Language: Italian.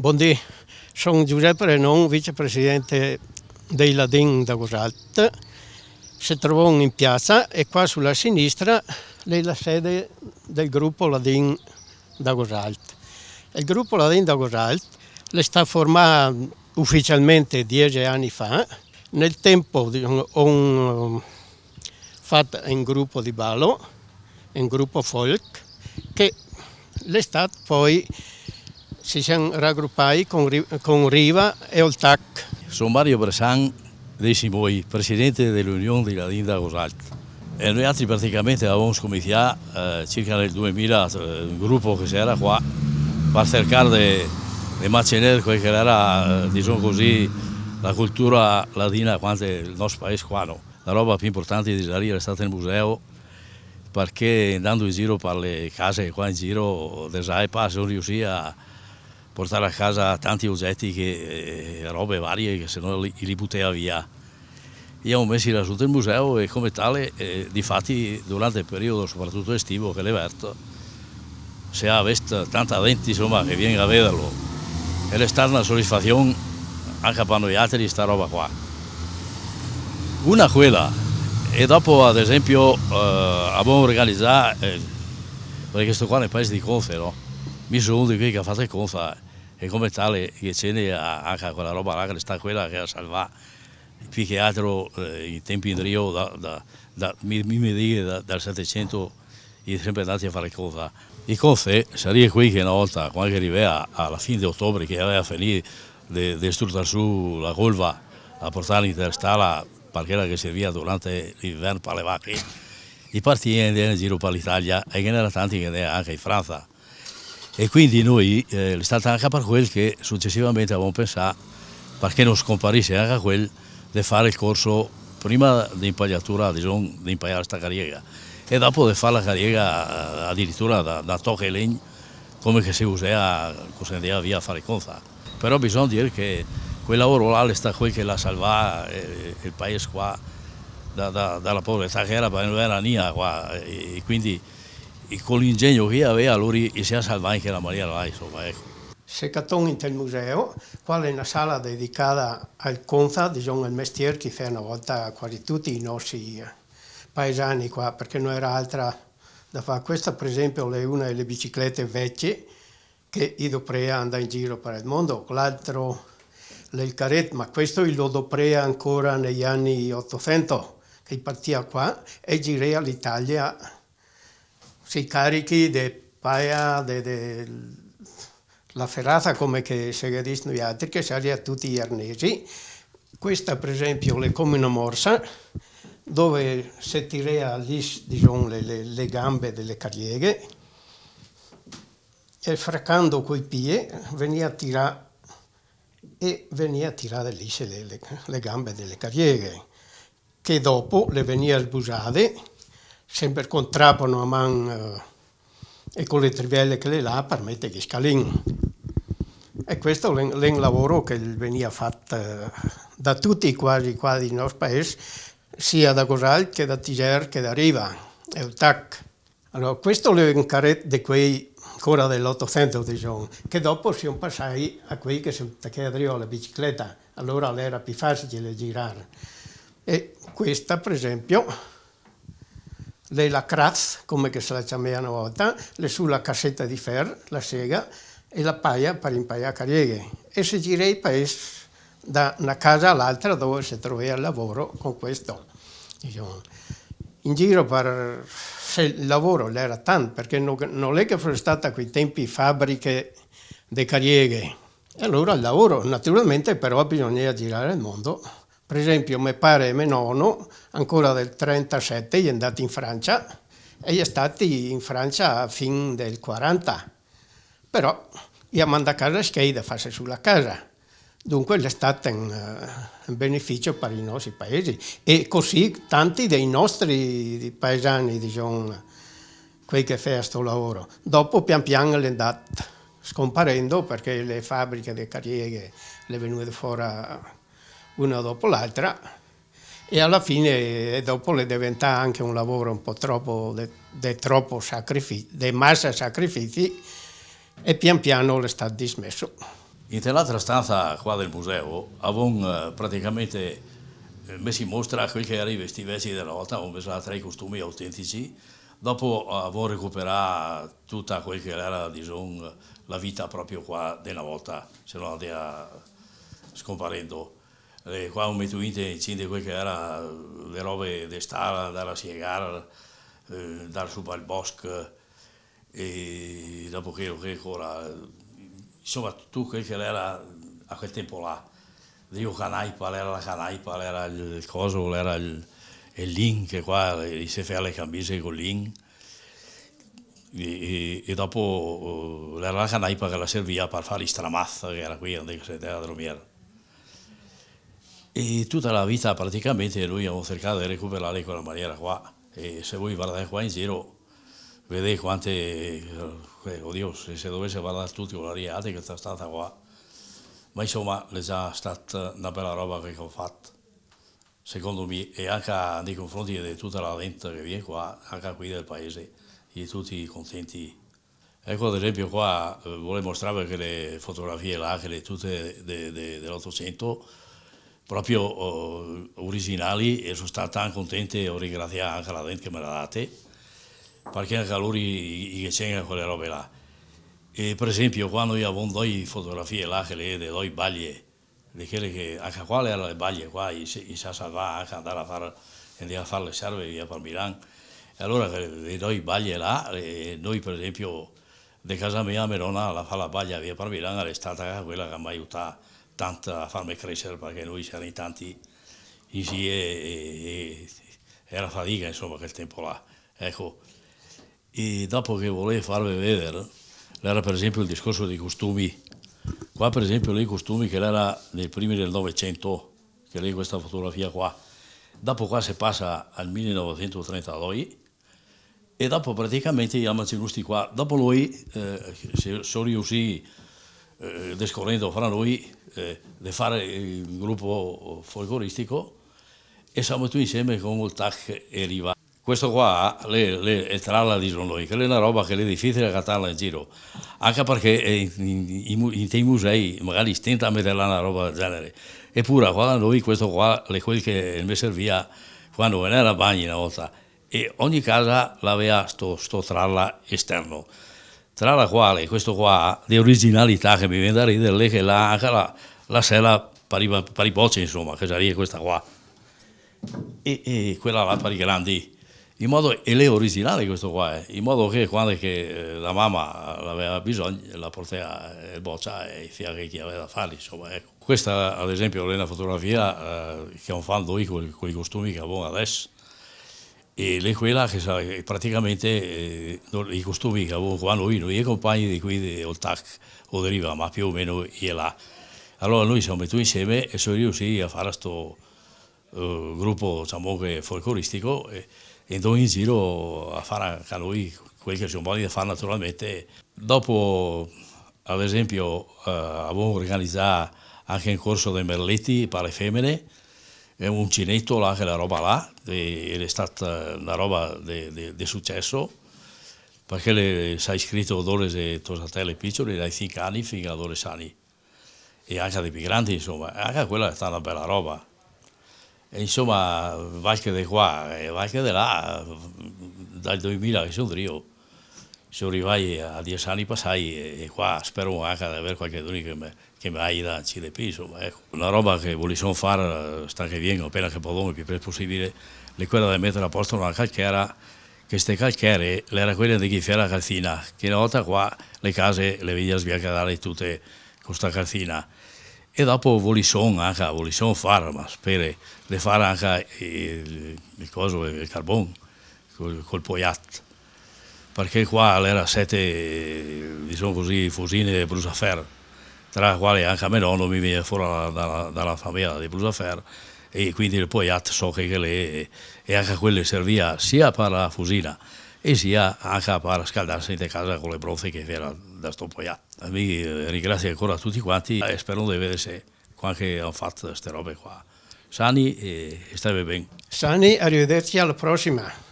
Buondì, sono Giuseppe Renon, vicepresidente dei Ladin da Gosalt. Si trova in piazza e qua sulla sinistra è la sede del gruppo Ladin da Gosalt. Il gruppo Ladin da Gosalt è stato formato ufficialmente dieci anni fa, nel tempo diciamo, ho fatto un gruppo di ballo, un gruppo folk, che è stato poi si siamo raggruppati con, con Riva e Oltac. Sono Mario Bressan dei Simoi, presidente dell'Unione di Ladinda Gosalto. E noi altri praticamente avevamo scomitato eh, circa nel 2000 eh, un gruppo che c'era qua per cercare di mantenere quella che era, eh, diciamo così, la cultura ladina quanto il nostro paese qua. No? La roba più importante di Isaria è stata il museo perché andando in giro per le case qua in giro, Desaipa sono riusciti a portare a casa tanti oggetti, che, eh, robe varie che se no li, li buttava via. Io ho messo là sotto il museo e come tale, eh, fatti, durante il periodo soprattutto estivo che l'Everto, se ha tanta gente insomma, che viene a vederlo, è restata una soddisfazione anche per noi altri questa roba qua. Una quella, e dopo ad esempio eh, abbiamo organizzato, eh, perché questo qua è il paese di Confe, mi sono uno di quelli che ha fatto il Confa, e come tale Iecene ha, ha quella roba là che sta quella che la salva più che altro eh, i tempi in Rio da, da, da, mi, mi dire da, dal 700 è sempre andati a fare cosa i cose sarei qui che una volta quando arriva alla fine di ottobre che aveva finito di, di struttare su la colva a portare in interstala perché la che serviva durante l'inverno per le vacche i partiti andavano in giro per l'Italia e che ne erano tanti che andavano anche in Francia e quindi noi eh, è stata anche per quel che successivamente avevamo pensato perché non scomparisse anche quel di fare il corso prima di impagliatura, diciamo, di impagliare questa carriera e dopo di fare la carriera eh, addirittura da, da tocca e legno come che si usava quando andava via a fare conza. Però bisogna dire che quel lavoro là è stato quel che la salvato eh, eh, il paese qua da, da, dalla povertà che era, non era niente qua e, e quindi e con l'ingegno che aveva lui si è salvato anche la maniera là, insomma, ecco. in del museo, qua è una sala dedicata al Conza, diciamo al mestiere che fa una volta quasi tutti i nostri paesani qua, perché non era altra da fare. Questa per esempio è una delle biciclette vecchie che Idoprea andava in giro per il mondo, l'altro è il caret, ma questo il Lodoprea ancora negli anni 800 che partiva qua e girava all'Italia si carichi di paia della ferrata come che seguiscono gli altri, che a tutti gli arnesi. Questa per esempio è come una morsa, dove si tira lì diciamo, le, le, le, gambe delle carieghe e fraccando coi piedi veniva a tirare e veniva a tirare lì le, le gambe delle carieghe che dopo le veniva sbusate sempre con trapano a mano eh, e con le trivelle che le là per mettere gli scalini. E questo è un lavoro che veniva fatto eh, da tutti quasi qua del nostro paese, sia da Gosal che da Tiger che da Riva, e il TAC. Allora, questo è un caret di quei ancora dell'Ottocento, diciamo, che dopo si passai a quelli che si arrivò alla bicicletta, allora era più facile girare. E questa, per esempio, della Kratz, come se la chiamai una volta, le sulla cassetta di fer, la sega, e la paia per imparare carieghe. E se girei il paese da una casa all'altra dove si trovava il lavoro con questo. In giro per se il lavoro l'era tanto, perché non, è che fosse stata a quei tempi fabbriche di carieghe. E allora il lavoro, naturalmente però bisognava girare il mondo per esempio, mio padre e mio nonno, ancora del 1937, è andato in Francia e è stato in Francia fin del 40. Però gli ha mandato a casa scheda, farsi sulla casa. Dunque è stato eh, un, beneficio per i nostri paesi e così tanti dei nostri paesani, diciamo, quelli che fanno questo lavoro. Dopo pian piano è andato scomparendo perché le fabbriche, le carriere, le venute fuori una dopo l'altra e alla fine eh, dopo le diventa anche un lavoro un po' troppo, de, de troppo sacrifici, de massa sacrifici e pian piano le sta dismesso. In quell'altra stanza qua del museo avevano eh, praticamente eh, messo in mostra quel che erano i vestivesi della volta, avevano messo tre costumi autentici, dopo avevano recuperato tutta quella che era diciamo, la vita proprio qua della volta, se non andava scomparendo e eh, qua ometuite c'è quelle che era eh, le robe stare, andare a siegare, eh, andare su al bosco e dopo che, che ancora, eh, insomma tutto quello che era a quel tempo là, Rio Canaipa, era la Canaipa, era il coso, era il, il Lin che qua si fa le cambise con Lin. E, e, e dopo era la canaipa che la serviva per fare i stramazza che era qui, dove si era dromiera. E tutta la vita praticamente noi abbiamo cercato di recuperare quella maniera qua. E se voi guardate qua in giro, vedete quante, eh, eh, oddio, se, se dovesse guardare tutti con la riate che è stata qua. Ma insomma, è già stata una bella roba che ho fatto, secondo me, e anche nei confronti di tutta la gente che viene qua, anche qui del paese, di tutti contenti. Ecco ad esempio qua eh, vorrei mostrarvi le fotografie là, che le, tutte dell'Ottocento, de, de, proprio eh, originali e sono stato tan contento e ho ringraziato anche la gente che me l'ha date, perché anche loro che c'entrano quelle robe là. E per esempio quando io avevo due fotografie là, che le due baglie, di quelle che anche qua erano le baglie qua, io sa salvare anche andare a fare, andare a fare le serve via per Milano. E allora le due baglie là, noi per esempio di casa mia, a nonna la fa la baglia via per Milano, è stata quella che mi ha aiutato tanto a farmi crescere perché noi c'erano in tanti insieme e, e era fatica insomma quel tempo là. Ecco, e dopo che volevo farvi vedere, era per esempio il discorso dei costumi. Qua per esempio lei costumi che era nei primi del Novecento, che lei questa fotografia qua. Dopo qua si passa al 1932 e dopo praticamente gli amacinusti qua. Dopo lui eh, sono riusciti, eh, discorrendo fra noi, eh, di fare il gruppo folcloristico e siamo tutti insieme con il TAC e Riva. Questo qua le, le, è tra la di noi, che è una roba che è difficile cantarla in giro, anche perché in, dei musei magari stenta a metterla una roba del genere. Eppure qua da noi questo qua, è quel che mi serviva quando non a bagno una volta, e ogni casa l'aveva questo tralla esterno tra la quale questo qua, di originalità che mi viene da ridere, lei che la, la, la sera pari, pari insomma, che sarebbe questa qua, e, e quella là pari grandi. In modo, e lei originale questo qua, eh, in modo che quando che eh, la mamma aveva bisogno la portava eh, il boccia e diceva che chi aveva da fare, insomma, ecco. Questa ad esempio è una fotografia eh, che non fatto io con i costumi che avevo adesso. E lei quella che sa, eh, praticamente eh, i costumi che avevo qua noi, noi i compagni di qui di Oltac o deriva, ma più o meno è là. Allora noi siamo messi insieme e sono riusciti a fare questo eh, gruppo diciamo, folcloristico e, e in giro a fare anche a noi quel che siamo modi da fare naturalmente. Dopo, ad esempio, eh, avevo organizzato anche un corso dei merletti per le femmine, è un cinetto là, la roba là, ed è stata una roba di successo, perché le, sai scritto Odores e Tosatelle Piccioli, dai cinque anni fino ad ore sani, e anche dei più grandi, insomma, anche quella è stata una bella roba. E insomma, vai che di qua e vai che di là, dal 2000 che sono io, se arrivai a dieci anni passai e qua spero anche di avere qualcuno che mi, che mi aiuta a Cile Piso. Ecco. La roba che volevamo fare, sta che viene, appena che posso, il più presto possibile, è quella di mettere a posto una calchiera, che queste calchiere era quella di chi la calzina, che una volta qua le case le vedi a sbiancare tutte con questa calzina. E dopo volevamo anche, volevamo fare, ma spero, di fare anche eh, il, il, coso, il carbone, col, col poiat perché qua era sette, diciamo così, fusine Brusafer, tra le quali anche a me nonno mi veniva fuori dalla, dalla famiglia di Brusafer e quindi poi at so che le, e anche quelle serviva sia per la fusina e sia anche per scaldarsi in casa con le bronze che era da stoppoia. Vi ringrazio ancora a tutti quanti e spero di vedere se qualche hanno fatto queste robe qua. Sani e stai bene. Sani, arrivederci alla prossima.